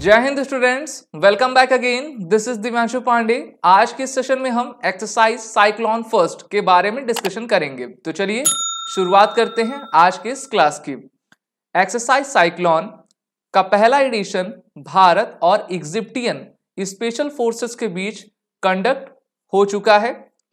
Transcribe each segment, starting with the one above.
जय हिंद students welcome back again this is Divyanshu Pandey आज के सेशन में हम एक्सरसाइज साइक्लॉन फर्स्ट के बारे में डिस्कशन करेंगे तो चलिए शुरुआत करते हैं आज के इस क्लास की एक्सरसाइज साइक्लॉन का पहला एडिशन भारत और इग्जिप्टियन स्पेशल फोर्सेस के बीच कंडक्ट हो चुका है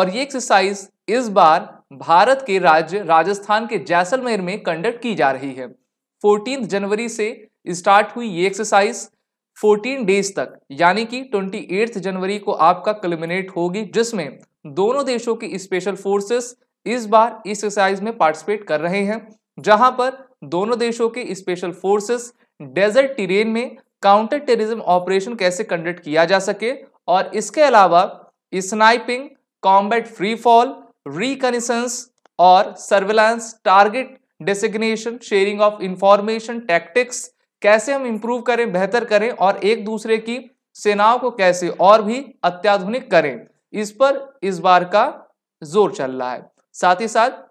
और ये एक्सरसाइज इस बार भारत के राज्य राजस्थान के जैसलमेर में कंडक्ट की जा रही है फोर्टीन जनवरी से स्टार्ट हुई ये एक्सरसाइज 14 डेज तक यानी कि 28 जनवरी को आपका कलमिनेट होगी जिसमें दोनों देशों की स्पेशल फोर्सेस इस बार इस एक्सरसाइज में पार्टिसिपेट कर रहे हैं जहां पर दोनों देशों के स्पेशल फोर्सेस डेजर्ट टीरेन में काउंटर टेररिज्म ऑपरेशन कैसे कंडक्ट किया जा सके और इसके अलावा sniping combat free fall reconnaissance और surveillance target designation sharing of information tactics कैसे हम इंप्रूव करें बेहतर करें और एक दूसरे की सेनाओं को कैसे और भी अत्याधुनिक करें इस पर इस बार का जोर चल रहा है साथ ही साथ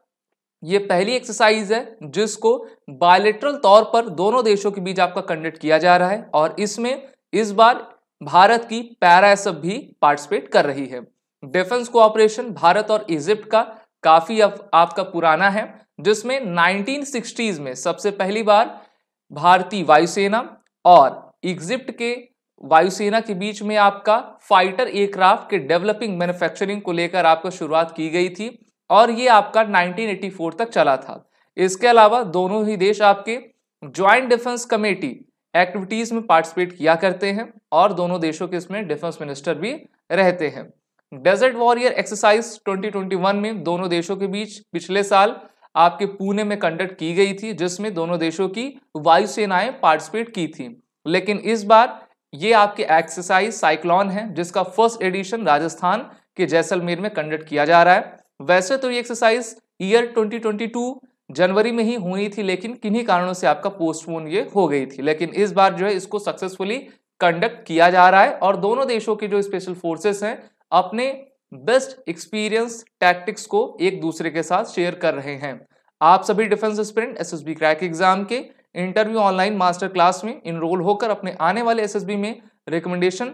ये पहली एक्सरसाइज है जिसको बायोलिट्रल तौर पर दोनों देशों के बीच आपका कंडक्ट किया जा रहा है और इसमें इस बार भारत की पैराएसअप भी पार्टिसिपेट कर रही है डिफेंस कोऑपरेशन भारत और इजिप्ट का काफी आपका पुराना है जिसमें 1960s में सबसे पहली बार भारतीय वायुसेना और इग्जिप्ट के वायुसेना के बीच में आपका फाइटर एयरक्राफ्ट के डेवलपिंग मैन्युफैक्चरिंग को लेकर आपको शुरुआत की गई थी और ये आपका 1984 तक चला था इसके अलावा दोनों ही देश आपके ज्वाइंट डिफेंस कमेटी एक्टिविटीज में पार्टिसिपेट किया करते हैं और दोनों देशों के इसमें डिफेंस मिनिस्टर भी रहते हैं डेजर्ट वॉरियर एक्सरसाइज 2021 में दोनों देशों के बीच पिछले साल आपके पुणे में कंडक्ट की गई थी जिसमें दोनों देशों की वायुसेनाएं पार्टिसिपेट की थी लेकिन इस बार ये आपके एक्सरसाइज साइक्लोन है जिसका फर्स्ट एडिशन राजस्थान के जैसलमेर में कंडक्ट किया जा रहा है वैसे तो ये एक्सरसाइज ईयर 2022 जनवरी में ही होनी थी लेकिन किन्हीं कारणों से आपका पोस्टपोन ये हो गई थी लेकिन इस बार जो है इसको सक्सेसफुली कंडक्ट किया जा रहा है और दोनों देशों के जो स्पेशल फोर्सेस हैं अपने बेस्ट एक्सपीरियंस टैक्टिक्स को एक दूसरे के साथ शेयर कर रहे हैं आप सभी defence sprint S crack exam के इंटरव्यू ऑनलाइन मास्टर क्लास में इनरोल होकर अपने आने वाले एस में रिकमेंडेशन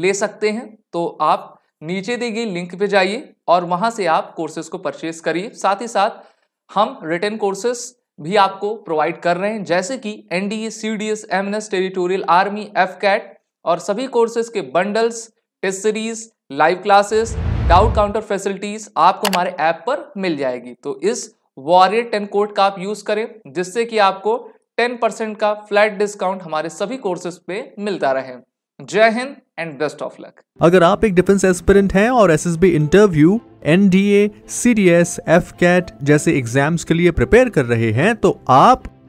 ले सकते हैं तो आप नीचे दी गई लिंक पे जाइए और वहां से आप कोर्सेज को परचेज करिए साथ ही साथ हम रिटर्न कोर्सेज भी आपको प्रोवाइड कर रहे हैं जैसे कि NDA C D S M S territorial army F CAT और सभी कोर्सेज के bundles test series live classes doubt counter facilities आपको हमारे ऐप पर मिल जाएगी तो इस वॉरियर टेन कोड का आप यूज करें जिससे कि आपको टेन परसेंट का फ्लैट डिस्काउंट हमारे सभी कोर्सेज पे मिलता रहे जय हिंद एंड बेस्ट ऑफ लक अगर आप एक डिफेंस एस्पिरेंट हैं और S interview N D A C D S F CAT जैसे एग्जाम्स के लिए प्रिपेयर कर रहे हैं तो आप